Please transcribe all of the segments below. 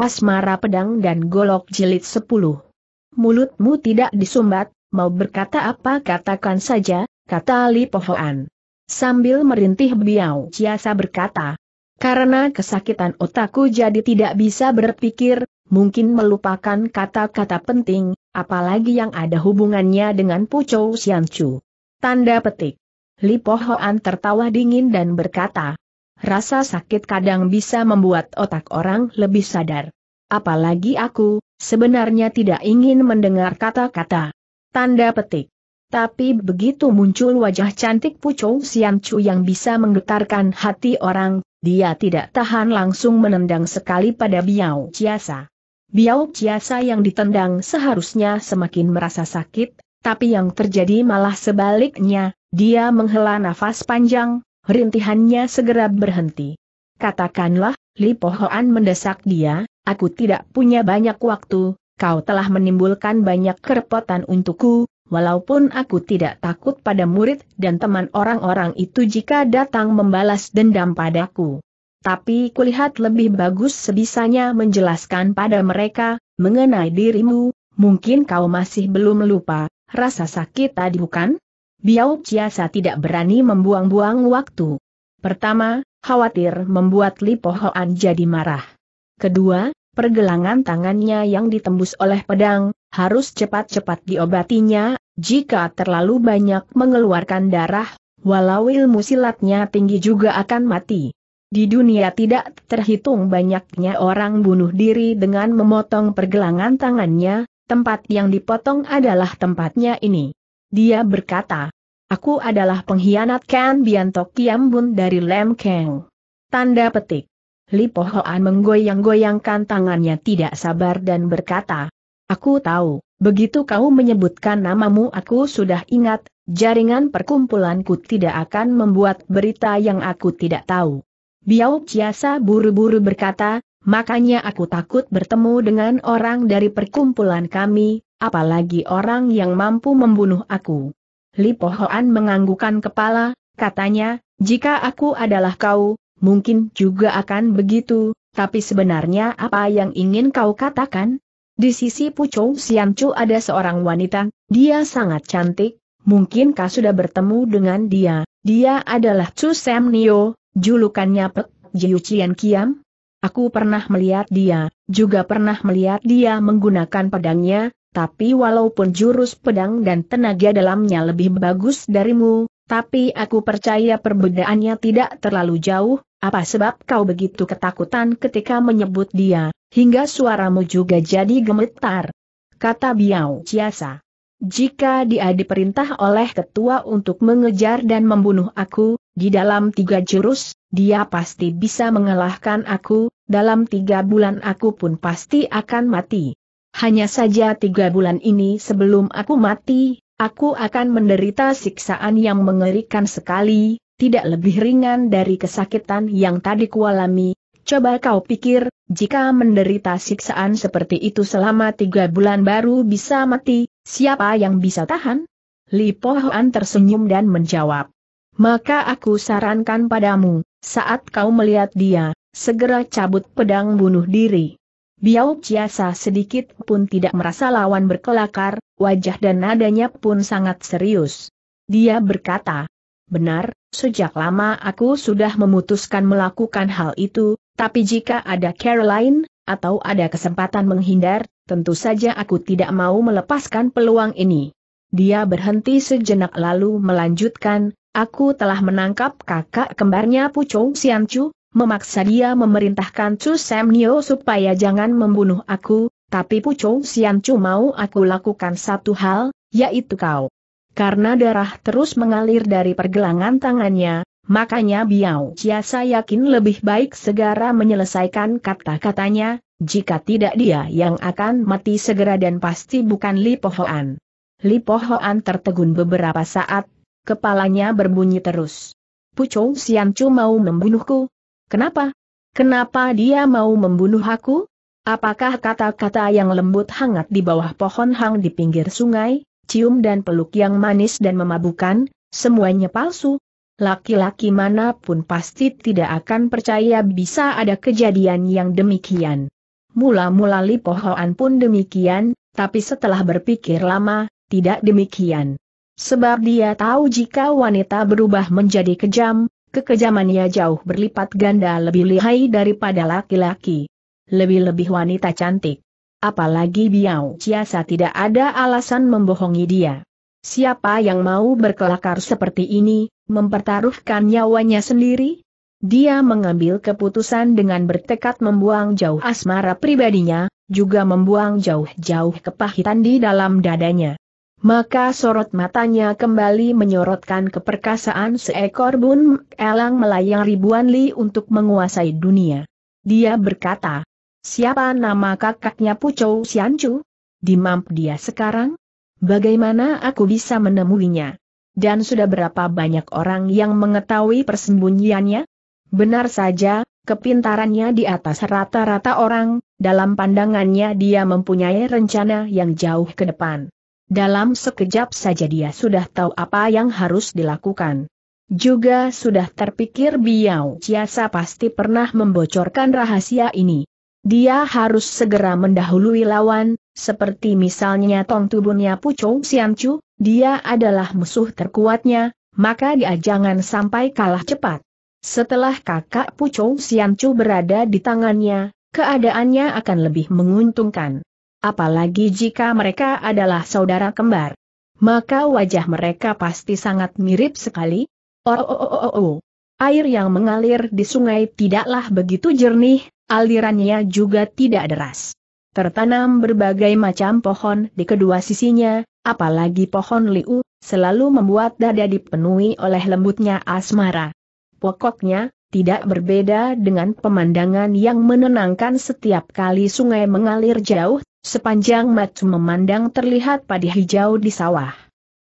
Asmara Pedang dan Golok Jilid 10. Mulutmu tidak disumbat, mau berkata apa katakan saja, kata Li Pohoan. Sambil merintih Biao Ciasa berkata, karena kesakitan otakku jadi tidak bisa berpikir, mungkin melupakan kata-kata penting, apalagi yang ada hubungannya dengan Pucou Siancu. Tanda petik. Li Pohoan tertawa dingin dan berkata, Rasa sakit kadang bisa membuat otak orang lebih sadar. Apalagi aku, sebenarnya tidak ingin mendengar kata-kata. Tanda petik. Tapi begitu muncul wajah cantik Pucou Sian Chu yang bisa menggetarkan hati orang, dia tidak tahan langsung menendang sekali pada Biao Ciasa. Biao Ciasa yang ditendang seharusnya semakin merasa sakit, tapi yang terjadi malah sebaliknya, dia menghela nafas panjang, rintihannya segera berhenti. Katakanlah, Li Pohoan mendesak dia, aku tidak punya banyak waktu, kau telah menimbulkan banyak kerepotan untukku, walaupun aku tidak takut pada murid dan teman orang-orang itu jika datang membalas dendam padaku. Tapi kulihat lebih bagus sebisanya menjelaskan pada mereka, mengenai dirimu, mungkin kau masih belum lupa, rasa sakit tadi bukan? Biao Ciasa tidak berani membuang-buang waktu. Pertama, khawatir membuat Li Pohoan jadi marah. Kedua, pergelangan tangannya yang ditembus oleh pedang, harus cepat-cepat diobatinya, jika terlalu banyak mengeluarkan darah, walau ilmu silatnya tinggi juga akan mati. Di dunia tidak terhitung banyaknya orang bunuh diri dengan memotong pergelangan tangannya, tempat yang dipotong adalah tempatnya ini. Dia berkata, Aku adalah pengkhianat Ken Bianto Kiambun dari Lem Keng. Tanda petik. Li Hoan menggoyang-goyangkan tangannya tidak sabar dan berkata, Aku tahu, begitu kau menyebutkan namamu aku sudah ingat, jaringan perkumpulanku tidak akan membuat berita yang aku tidak tahu. Biao Ciasa buru-buru berkata, Makanya aku takut bertemu dengan orang dari perkumpulan kami, apalagi orang yang mampu membunuh aku. Lipo Hoan menganggukan kepala, katanya, jika aku adalah kau, mungkin juga akan begitu, tapi sebenarnya apa yang ingin kau katakan? Di sisi Pucou Siancu ada seorang wanita, dia sangat cantik, mungkin kau sudah bertemu dengan dia, dia adalah Chu Sam Nio, julukannya Pek Jiu Kiam? Aku pernah melihat dia, juga pernah melihat dia menggunakan pedangnya, tapi walaupun jurus pedang dan tenaga dalamnya lebih bagus darimu, tapi aku percaya perbedaannya tidak terlalu jauh, apa sebab kau begitu ketakutan ketika menyebut dia, hingga suaramu juga jadi gemetar. Kata Biao Ciasa. Jika dia diperintah oleh ketua untuk mengejar dan membunuh aku, di dalam tiga jurus, dia pasti bisa mengalahkan aku, dalam tiga bulan aku pun pasti akan mati. Hanya saja tiga bulan ini sebelum aku mati, aku akan menderita siksaan yang mengerikan sekali, tidak lebih ringan dari kesakitan yang tadi kualami. Coba kau pikir, jika menderita siksaan seperti itu selama tiga bulan baru bisa mati, siapa yang bisa tahan? Li Pohuan tersenyum dan menjawab maka aku sarankan padamu, saat kau melihat dia, segera cabut pedang bunuh diri. Biau Ciasa sedikit pun tidak merasa lawan berkelakar, wajah dan nadanya pun sangat serius. Dia berkata, Benar, sejak lama aku sudah memutuskan melakukan hal itu, tapi jika ada Caroline, atau ada kesempatan menghindar, tentu saja aku tidak mau melepaskan peluang ini. Dia berhenti sejenak lalu melanjutkan, Aku telah menangkap kakak kembarnya Pucung Siancu, memaksa dia memerintahkan Chu Samnio supaya jangan membunuh aku, tapi Pucung Siancu mau aku lakukan satu hal, yaitu kau. Karena darah terus mengalir dari pergelangan tangannya, makanya Biao Ciasa yakin lebih baik segera menyelesaikan kata-katanya, jika tidak dia yang akan mati segera dan pasti bukan Li Li Pohoan tertegun beberapa saat Kepalanya berbunyi terus. Pucung Siancu mau membunuhku? Kenapa? Kenapa dia mau membunuh aku? Apakah kata-kata yang lembut hangat di bawah pohon hang di pinggir sungai, cium dan peluk yang manis dan memabukan, semuanya palsu? Laki-laki manapun pasti tidak akan percaya bisa ada kejadian yang demikian. Mula-mula Lipohoan pun demikian, tapi setelah berpikir lama, tidak demikian. Sebab dia tahu jika wanita berubah menjadi kejam, kekejamannya jauh berlipat ganda lebih lihai daripada laki-laki. Lebih-lebih wanita cantik. Apalagi Biao Ciasa tidak ada alasan membohongi dia. Siapa yang mau berkelakar seperti ini, mempertaruhkan nyawanya sendiri? Dia mengambil keputusan dengan bertekad membuang jauh asmara pribadinya, juga membuang jauh-jauh kepahitan di dalam dadanya. Maka sorot matanya kembali menyorotkan keperkasaan seekor bun elang melayang ribuan li untuk menguasai dunia. Dia berkata, siapa nama kakaknya Pucou Siancu? Dimamp dia sekarang? Bagaimana aku bisa menemuinya? Dan sudah berapa banyak orang yang mengetahui persembunyiannya? Benar saja, kepintarannya di atas rata-rata orang, dalam pandangannya dia mempunyai rencana yang jauh ke depan. Dalam sekejap saja dia sudah tahu apa yang harus dilakukan. Juga sudah terpikir Biao Ciasa pasti pernah membocorkan rahasia ini. Dia harus segera mendahului lawan, seperti misalnya tong tubuhnya Pucong Siancu, dia adalah musuh terkuatnya, maka dia jangan sampai kalah cepat. Setelah kakak Pucong Siancu berada di tangannya, keadaannya akan lebih menguntungkan apalagi jika mereka adalah saudara kembar. Maka wajah mereka pasti sangat mirip sekali. Oh, oh, oh, oh, oh. Air yang mengalir di sungai tidaklah begitu jernih, alirannya juga tidak deras. Tertanam berbagai macam pohon di kedua sisinya, apalagi pohon liu, selalu membuat dada dipenuhi oleh lembutnya asmara. Pokoknya, tidak berbeda dengan pemandangan yang menenangkan setiap kali sungai mengalir jauh Sepanjang mata memandang terlihat padi hijau di sawah.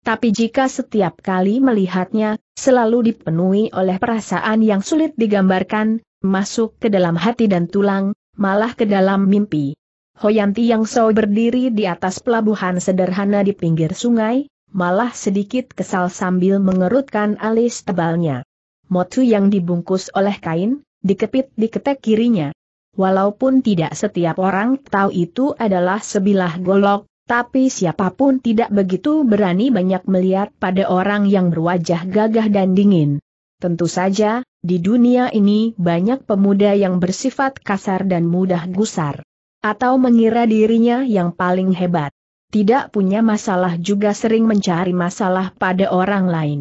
Tapi jika setiap kali melihatnya, selalu dipenuhi oleh perasaan yang sulit digambarkan, masuk ke dalam hati dan tulang, malah ke dalam mimpi. Hoyanti yang so berdiri di atas pelabuhan sederhana di pinggir sungai, malah sedikit kesal sambil mengerutkan alis tebalnya. Motu yang dibungkus oleh kain, dikepit di ketek kirinya. Walaupun tidak setiap orang tahu itu adalah sebilah golok, tapi siapapun tidak begitu berani banyak melihat pada orang yang berwajah gagah dan dingin. Tentu saja, di dunia ini banyak pemuda yang bersifat kasar dan mudah gusar. Atau mengira dirinya yang paling hebat. Tidak punya masalah juga sering mencari masalah pada orang lain.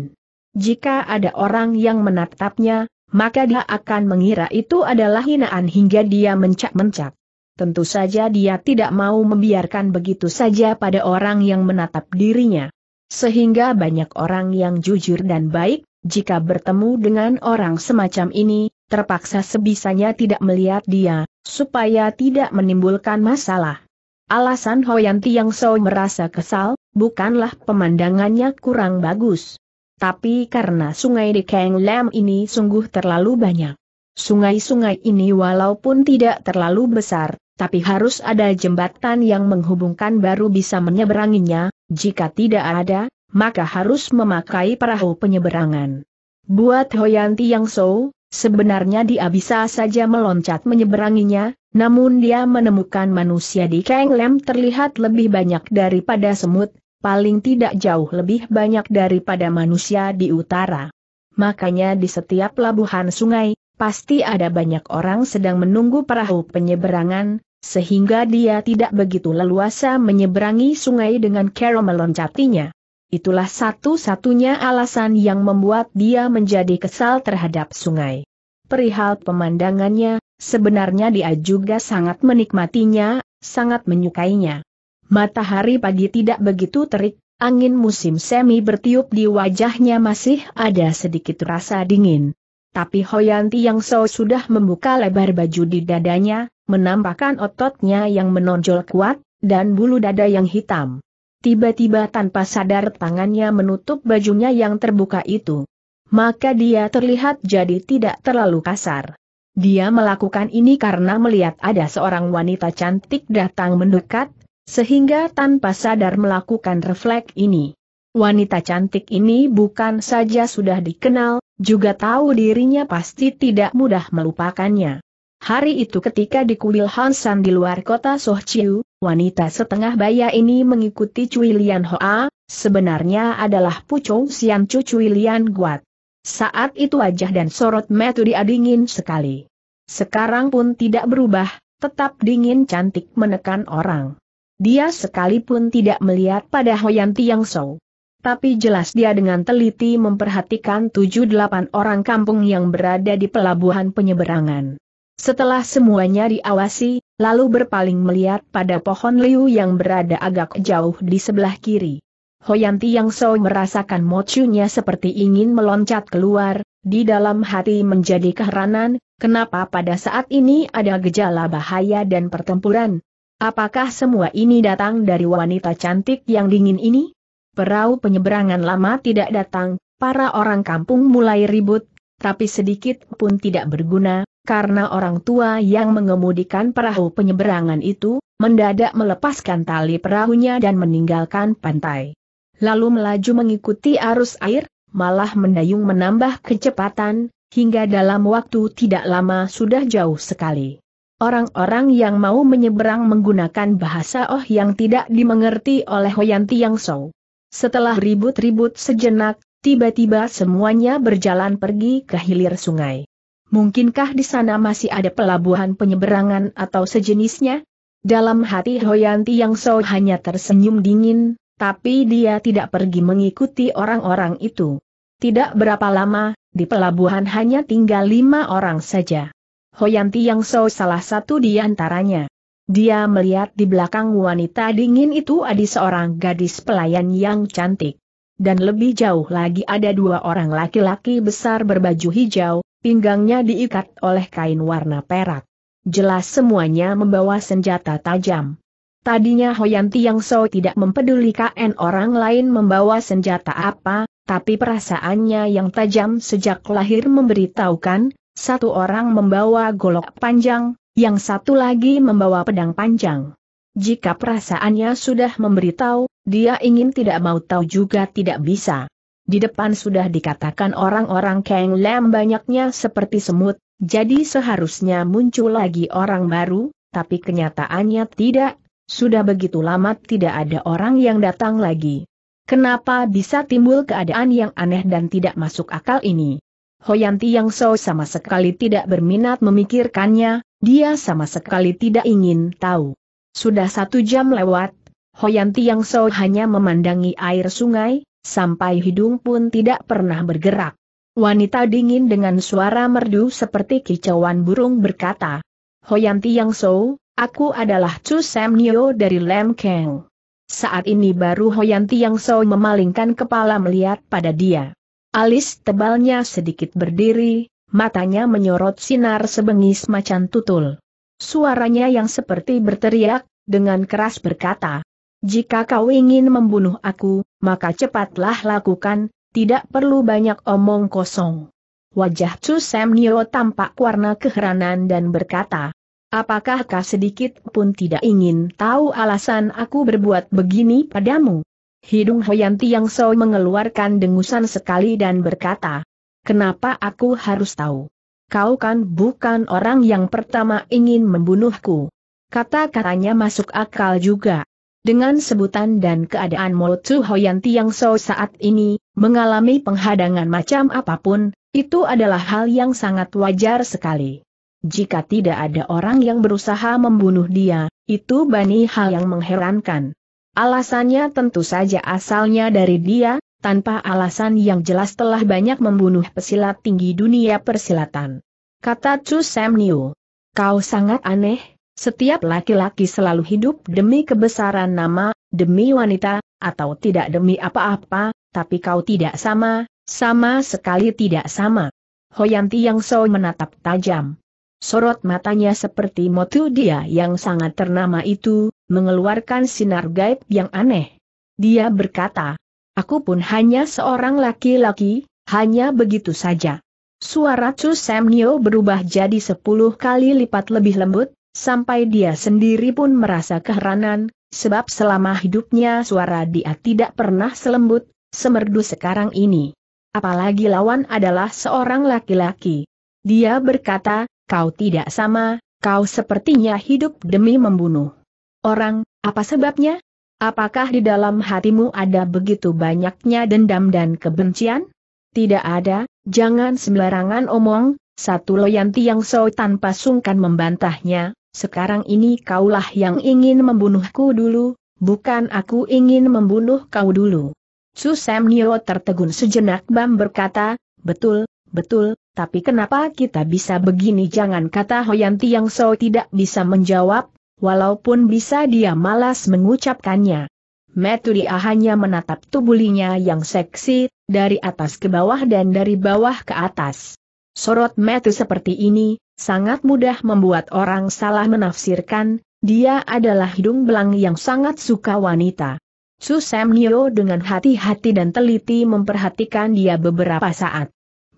Jika ada orang yang menatapnya, maka dia akan mengira itu adalah hinaan hingga dia mencak-mencak. Tentu saja dia tidak mau membiarkan begitu saja pada orang yang menatap dirinya. Sehingga banyak orang yang jujur dan baik, jika bertemu dengan orang semacam ini, terpaksa sebisanya tidak melihat dia, supaya tidak menimbulkan masalah. Alasan Hoyanti yang So merasa kesal, bukanlah pemandangannya kurang bagus tapi karena sungai di Kang Lam ini sungguh terlalu banyak. Sungai-sungai ini walaupun tidak terlalu besar, tapi harus ada jembatan yang menghubungkan baru bisa menyeberanginya, jika tidak ada, maka harus memakai perahu penyeberangan. Buat Hoyanti yang so, sebenarnya dia bisa saja meloncat menyeberanginya, namun dia menemukan manusia di Kang Lam terlihat lebih banyak daripada semut, paling tidak jauh lebih banyak daripada manusia di utara. Makanya di setiap pelabuhan sungai, pasti ada banyak orang sedang menunggu perahu penyeberangan, sehingga dia tidak begitu leluasa menyeberangi sungai dengan kero meloncatinya. Itulah satu-satunya alasan yang membuat dia menjadi kesal terhadap sungai. Perihal pemandangannya, sebenarnya dia juga sangat menikmatinya, sangat menyukainya. Matahari pagi tidak begitu terik, angin musim semi bertiup di wajahnya masih ada sedikit rasa dingin. Tapi Hoyanti yang so sudah membuka lebar baju di dadanya, menampakkan ototnya yang menonjol kuat, dan bulu dada yang hitam. Tiba-tiba tanpa sadar tangannya menutup bajunya yang terbuka itu. Maka dia terlihat jadi tidak terlalu kasar. Dia melakukan ini karena melihat ada seorang wanita cantik datang mendekat, sehingga tanpa sadar melakukan refleks ini. Wanita cantik ini bukan saja sudah dikenal, juga tahu dirinya pasti tidak mudah melupakannya. Hari itu ketika di kuil Hansan di luar kota Sohchiu, wanita setengah baya ini mengikuti Cui Lian Hoa, sebenarnya adalah Pucung Sian cucu Cui Lian Guat. Saat itu wajah dan sorot metu dia dingin sekali. Sekarang pun tidak berubah, tetap dingin cantik menekan orang. Dia sekalipun tidak melihat pada Hoyan Tiang Sou. Tapi jelas dia dengan teliti memperhatikan tujuh delapan orang kampung yang berada di pelabuhan penyeberangan. Setelah semuanya diawasi, lalu berpaling melihat pada pohon liu yang berada agak jauh di sebelah kiri. Hoyanti yang so merasakan mocunya seperti ingin meloncat keluar, di dalam hati menjadi keheranan, kenapa pada saat ini ada gejala bahaya dan pertempuran, Apakah semua ini datang dari wanita cantik yang dingin ini? Perahu penyeberangan lama tidak datang, para orang kampung mulai ribut, tapi sedikit pun tidak berguna, karena orang tua yang mengemudikan perahu penyeberangan itu, mendadak melepaskan tali perahunya dan meninggalkan pantai. Lalu melaju mengikuti arus air, malah mendayung menambah kecepatan, hingga dalam waktu tidak lama sudah jauh sekali. Orang-orang yang mau menyeberang menggunakan bahasa Oh yang tidak dimengerti oleh Hoyan Tiang Sou. Setelah ribut-ribut sejenak, tiba-tiba semuanya berjalan pergi ke hilir sungai. Mungkinkah di sana masih ada pelabuhan penyeberangan atau sejenisnya? Dalam hati Hoyan Tiang Sou hanya tersenyum dingin, tapi dia tidak pergi mengikuti orang-orang itu. Tidak berapa lama, di pelabuhan hanya tinggal lima orang saja. Hoyanti Yang So salah satu di antaranya. Dia melihat di belakang wanita dingin itu ada seorang gadis pelayan yang cantik. Dan lebih jauh lagi ada dua orang laki-laki besar berbaju hijau, pinggangnya diikat oleh kain warna perak. Jelas semuanya membawa senjata tajam. Tadinya Hoyanti Yang So tidak mempedulikan orang lain membawa senjata apa, tapi perasaannya yang tajam sejak lahir memberitahukan, satu orang membawa golok panjang, yang satu lagi membawa pedang panjang. Jika perasaannya sudah memberitahu, dia ingin tidak mau tahu juga tidak bisa. Di depan sudah dikatakan orang-orang Kang Lam banyaknya seperti semut, jadi seharusnya muncul lagi orang baru, tapi kenyataannya tidak, sudah begitu lama tidak ada orang yang datang lagi. Kenapa bisa timbul keadaan yang aneh dan tidak masuk akal ini? Hoyanti yang so sama sekali tidak berminat memikirkannya, dia sama sekali tidak ingin tahu. Sudah satu jam lewat, Hoyanti yang so hanya memandangi air sungai, sampai hidung pun tidak pernah bergerak. Wanita dingin dengan suara merdu seperti kicauan burung berkata, Hoyanti yang so, aku adalah Chu Sam Nio dari Lam Kang. Saat ini baru Hoyanti yang so memalingkan kepala melihat pada dia. Alis tebalnya sedikit berdiri, matanya menyorot sinar sebengis macan tutul. Suaranya yang seperti berteriak, dengan keras berkata, Jika kau ingin membunuh aku, maka cepatlah lakukan, tidak perlu banyak omong kosong. Wajah Chu Sam Nio tampak warna keheranan dan berkata, Apakah kau sedikit pun tidak ingin tahu alasan aku berbuat begini padamu? Hidung Hoyan yang So mengeluarkan dengusan sekali dan berkata, Kenapa aku harus tahu? Kau kan bukan orang yang pertama ingin membunuhku. Kata-katanya masuk akal juga. Dengan sebutan dan keadaan Molotsu Hoyan yang So saat ini, mengalami penghadangan macam apapun, itu adalah hal yang sangat wajar sekali. Jika tidak ada orang yang berusaha membunuh dia, itu bani hal yang mengherankan. Alasannya tentu saja asalnya dari dia, tanpa alasan yang jelas telah banyak membunuh pesilat tinggi dunia persilatan. Kata Chu Sam Niu. Kau sangat aneh, setiap laki-laki selalu hidup demi kebesaran nama, demi wanita, atau tidak demi apa-apa, tapi kau tidak sama, sama sekali tidak sama. Hoyanti Yang So menatap tajam sorot matanya seperti motu dia yang sangat ternama itu, mengeluarkan sinar gaib yang aneh. Dia berkata, aku pun hanya seorang laki-laki, hanya begitu saja. Suara Chu Samnio berubah jadi sepuluh kali lipat lebih lembut, sampai dia sendiri pun merasa keheranan, sebab selama hidupnya suara dia tidak pernah selembut, semerdu sekarang ini. Apalagi lawan adalah seorang laki-laki. Dia berkata, kau tidak sama, kau sepertinya hidup demi membunuh. Orang, apa sebabnya? Apakah di dalam hatimu ada begitu banyaknya dendam dan kebencian? Tidak ada, jangan sembarangan omong, satu loyan tiang so tanpa sungkan membantahnya, sekarang ini kaulah yang ingin membunuhku dulu, bukan aku ingin membunuh kau dulu. Susem Nio tertegun sejenak Bam berkata, betul, betul, tapi kenapa kita bisa begini jangan kata Hoyanti yang so tidak bisa menjawab, walaupun bisa dia malas mengucapkannya. Metudia hanya menatap tubulinya yang seksi, dari atas ke bawah dan dari bawah ke atas. Sorot metu seperti ini, sangat mudah membuat orang salah menafsirkan, dia adalah hidung belang yang sangat suka wanita. Susem Nio dengan hati-hati dan teliti memperhatikan dia beberapa saat.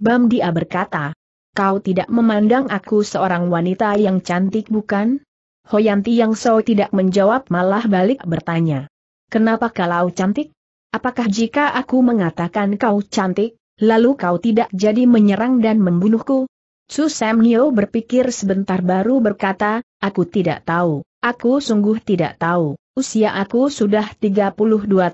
Bam dia berkata, kau tidak memandang aku seorang wanita yang cantik bukan? Hoyanti yang so tidak menjawab malah balik bertanya. Kenapa kalau cantik? Apakah jika aku mengatakan kau cantik, lalu kau tidak jadi menyerang dan membunuhku? Su Samnio berpikir sebentar baru berkata, aku tidak tahu, aku sungguh tidak tahu, usia aku sudah 32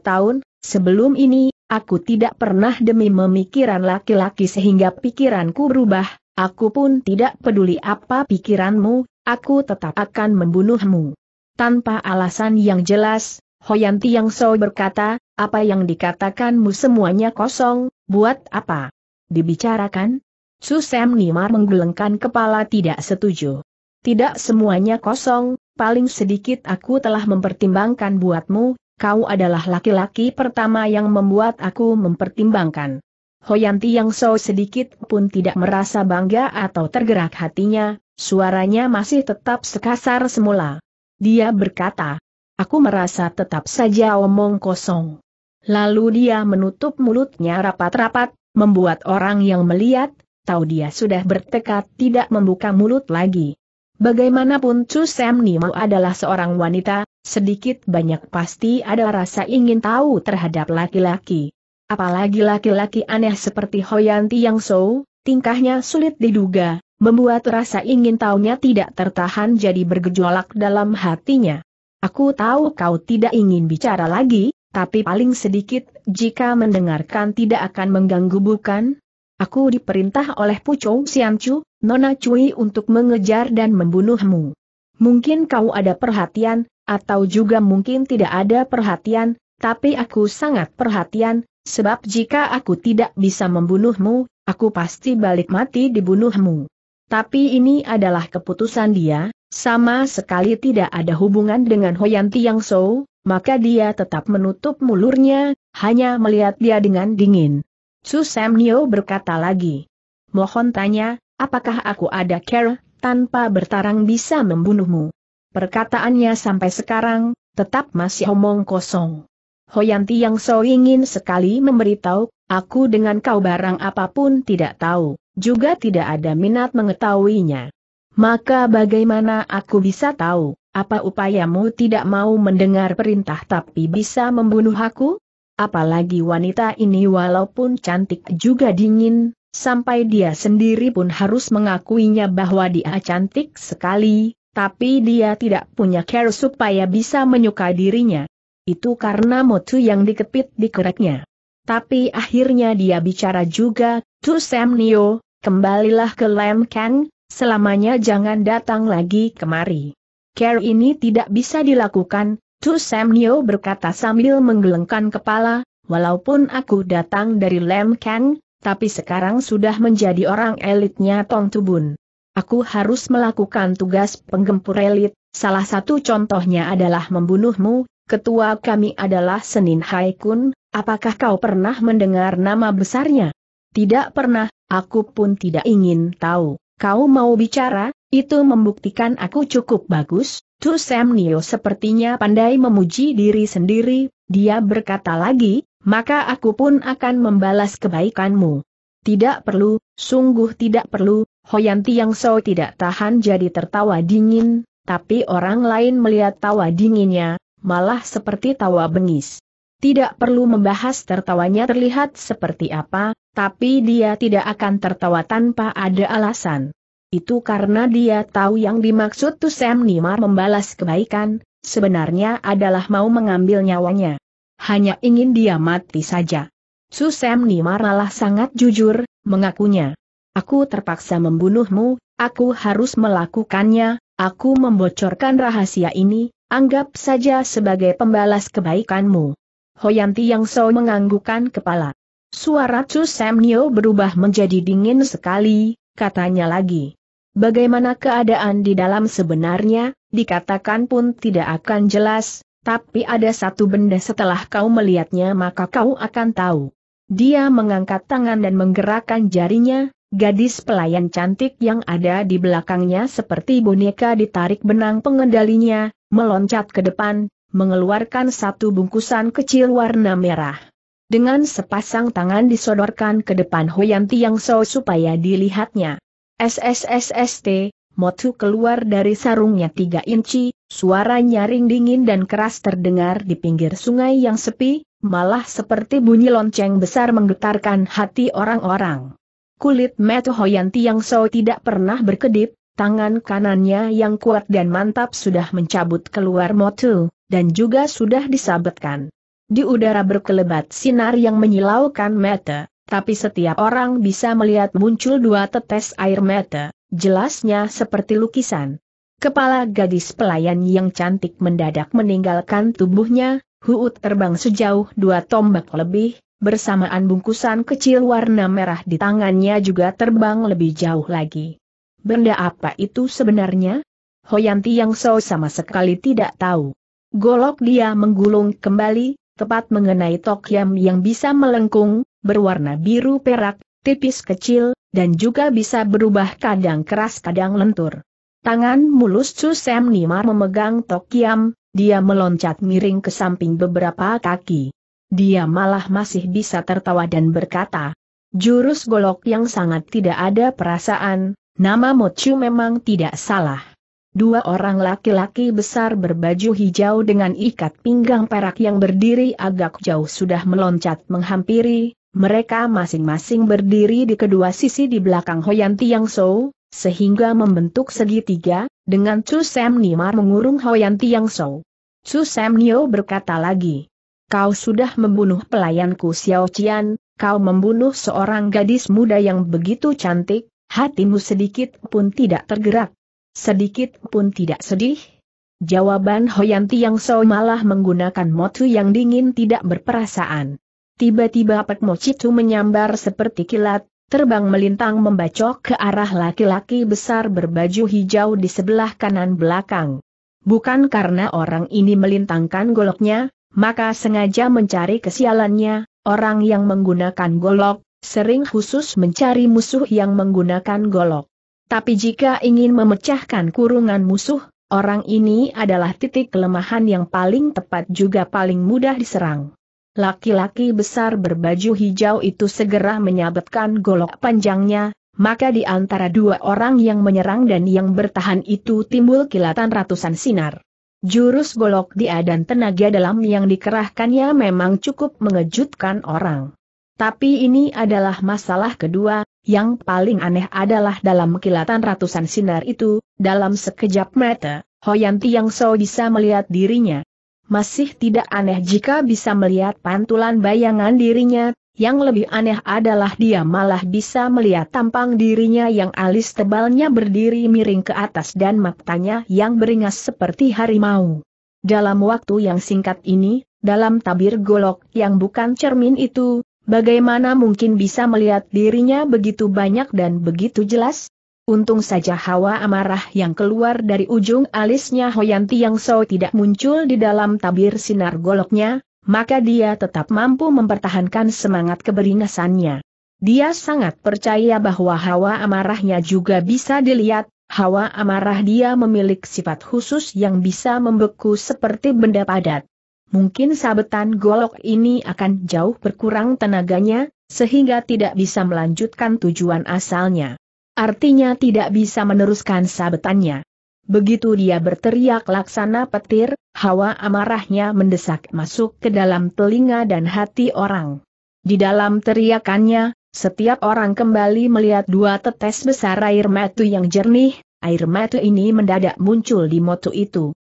tahun, sebelum ini Aku tidak pernah demi memikiran laki-laki sehingga pikiranku berubah, aku pun tidak peduli apa pikiranmu, aku tetap akan membunuhmu. Tanpa alasan yang jelas, Hoyanti Yang So berkata, apa yang dikatakanmu semuanya kosong, buat apa? Dibicarakan? Susem Nimar menggelengkan kepala tidak setuju. Tidak semuanya kosong, paling sedikit aku telah mempertimbangkan buatmu, kau adalah laki-laki pertama yang membuat aku mempertimbangkan. Hoyanti yang so sedikit pun tidak merasa bangga atau tergerak hatinya, suaranya masih tetap sekasar semula. Dia berkata, aku merasa tetap saja omong kosong. Lalu dia menutup mulutnya rapat-rapat, membuat orang yang melihat, tahu dia sudah bertekad tidak membuka mulut lagi. Bagaimanapun Chu Sam Nimo adalah seorang wanita, sedikit banyak pasti ada rasa ingin tahu terhadap laki-laki. Apalagi laki-laki aneh seperti Hoyanti yang so, tingkahnya sulit diduga, membuat rasa ingin tahunya tidak tertahan jadi bergejolak dalam hatinya. Aku tahu kau tidak ingin bicara lagi, tapi paling sedikit, jika mendengarkan tidak akan mengganggu bukan? Aku diperintah oleh Pucung Siancu, Nona Cui untuk mengejar dan membunuhmu. Mungkin kau ada perhatian, atau juga mungkin tidak ada perhatian, tapi aku sangat perhatian, sebab jika aku tidak bisa membunuhmu, aku pasti balik mati dibunuhmu. Tapi ini adalah keputusan dia, sama sekali tidak ada hubungan dengan Hoyanti Yang Sou, maka dia tetap menutup mulurnya, hanya melihat dia dengan dingin. Su Sam berkata lagi. Mohon tanya, apakah aku ada care, tanpa bertarang bisa membunuhmu? Perkataannya sampai sekarang, tetap masih omong kosong. Hoyanti yang so ingin sekali memberitahu, aku dengan kau barang apapun tidak tahu, juga tidak ada minat mengetahuinya. Maka bagaimana aku bisa tahu, apa upayamu tidak mau mendengar perintah tapi bisa membunuh aku? Apalagi wanita ini walaupun cantik juga dingin, sampai dia sendiri pun harus mengakuinya bahwa dia cantik sekali, tapi dia tidak punya care supaya bisa menyukai dirinya. Itu karena motu yang dikepit di keraknya. Tapi akhirnya dia bicara juga, Tu Sam Neo, kembalilah ke Lam Kang, selamanya jangan datang lagi kemari. Care ini tidak bisa dilakukan, Tu Sam Nio berkata sambil menggelengkan kepala, walaupun aku datang dari Lem Kang, tapi sekarang sudah menjadi orang elitnya Tong Tubun. Aku harus melakukan tugas penggempur elit, salah satu contohnya adalah membunuhmu, ketua kami adalah Senin Haikun, apakah kau pernah mendengar nama besarnya? Tidak pernah, aku pun tidak ingin tahu. Kau mau bicara, itu membuktikan aku cukup bagus, Tu Sam Nio sepertinya pandai memuji diri sendiri, dia berkata lagi, maka aku pun akan membalas kebaikanmu. Tidak perlu, sungguh tidak perlu, Hoyanti Yang So tidak tahan jadi tertawa dingin, tapi orang lain melihat tawa dinginnya, malah seperti tawa bengis. Tidak perlu membahas tertawanya terlihat seperti apa, tapi dia tidak akan tertawa tanpa ada alasan. Itu karena dia tahu yang dimaksud Tusem Nimar membalas kebaikan, sebenarnya adalah mau mengambil nyawanya. Hanya ingin dia mati saja. Susem Nimar malah sangat jujur, mengakunya. Aku terpaksa membunuhmu, aku harus melakukannya, aku membocorkan rahasia ini, anggap saja sebagai pembalas kebaikanmu. Hoyanti yang so menganggukan kepala. Suara tuh Sam Nio berubah menjadi dingin sekali, katanya lagi. Bagaimana keadaan di dalam sebenarnya, dikatakan pun tidak akan jelas, tapi ada satu benda setelah kau melihatnya maka kau akan tahu. Dia mengangkat tangan dan menggerakkan jarinya, gadis pelayan cantik yang ada di belakangnya seperti boneka ditarik benang pengendalinya, meloncat ke depan, mengeluarkan satu bungkusan kecil warna merah. Dengan sepasang tangan disodorkan ke depan Hoyanti Yang So supaya dilihatnya. SSSST, Motu keluar dari sarungnya tiga inci, suara nyaring dingin dan keras terdengar di pinggir sungai yang sepi, malah seperti bunyi lonceng besar menggetarkan hati orang-orang. Kulit Metu Hoyanti yang So tidak pernah berkedip, tangan kanannya yang kuat dan mantap sudah mencabut keluar Motu, dan juga sudah disabetkan. Di udara berkelebat sinar yang menyilaukan mata, tapi setiap orang bisa melihat muncul dua tetes air mata, jelasnya seperti lukisan. Kepala gadis pelayan yang cantik mendadak meninggalkan tubuhnya, Huut terbang sejauh dua tombak lebih, bersamaan bungkusan kecil warna merah di tangannya juga terbang lebih jauh lagi. Benda apa itu sebenarnya? Hoyanti yang so sama sekali tidak tahu. Golok dia menggulung kembali, tepat mengenai Tokyam yang bisa melengkung, berwarna biru perak, tipis kecil, dan juga bisa berubah kadang keras kadang lentur. Tangan mulus Chu Sam Nimar memegang Tokiam, dia meloncat miring ke samping beberapa kaki. Dia malah masih bisa tertawa dan berkata, jurus golok yang sangat tidak ada perasaan, nama Mochu memang tidak salah. Dua orang laki-laki besar berbaju hijau dengan ikat pinggang perak yang berdiri agak jauh sudah meloncat menghampiri, mereka masing-masing berdiri di kedua sisi di belakang Hoyan Tiang So, sehingga membentuk segitiga, dengan Chu Sam Nimar mengurung Hoyan Tiang So. Chu Sam Nio berkata lagi, Kau sudah membunuh pelayanku Xiao Qian, kau membunuh seorang gadis muda yang begitu cantik, hatimu sedikit pun tidak tergerak. Sedikit pun tidak sedih, Jawaban Hoyanti yang So malah menggunakan motu yang dingin tidak berperasaan. Tiba-tiba Pek Mocitu menyambar seperti kilat, terbang melintang membacok ke arah laki-laki besar berbaju hijau di sebelah kanan belakang. Bukan karena orang ini melintangkan goloknya, maka sengaja mencari kesialannya, orang yang menggunakan golok, sering khusus mencari musuh yang menggunakan golok. Tapi jika ingin memecahkan kurungan musuh, orang ini adalah titik kelemahan yang paling tepat juga paling mudah diserang. Laki-laki besar berbaju hijau itu segera menyabetkan golok panjangnya, maka di antara dua orang yang menyerang dan yang bertahan itu timbul kilatan ratusan sinar. Jurus golok dia dan tenaga dalam yang dikerahkannya memang cukup mengejutkan orang. Tapi ini adalah masalah kedua, yang paling aneh adalah dalam kilatan ratusan sinar itu, dalam sekejap mata, Hoyanti yang so bisa melihat dirinya. Masih tidak aneh jika bisa melihat pantulan bayangan dirinya, yang lebih aneh adalah dia malah bisa melihat tampang dirinya yang alis tebalnya berdiri miring ke atas dan matanya yang beringas seperti harimau. Dalam waktu yang singkat ini, dalam tabir golok yang bukan cermin itu, bagaimana mungkin bisa melihat dirinya begitu banyak dan begitu jelas? Untung saja hawa amarah yang keluar dari ujung alisnya Hoyanti yang so tidak muncul di dalam tabir sinar goloknya, maka dia tetap mampu mempertahankan semangat keberingasannya. Dia sangat percaya bahwa hawa amarahnya juga bisa dilihat, hawa amarah dia memiliki sifat khusus yang bisa membeku seperti benda padat. Mungkin sabetan golok ini akan jauh berkurang tenaganya, sehingga tidak bisa melanjutkan tujuan asalnya. Artinya tidak bisa meneruskan sabetannya. Begitu dia berteriak laksana petir, hawa amarahnya mendesak masuk ke dalam telinga dan hati orang. Di dalam teriakannya, setiap orang kembali melihat dua tetes besar air metu yang jernih, air metu ini mendadak muncul di motu itu.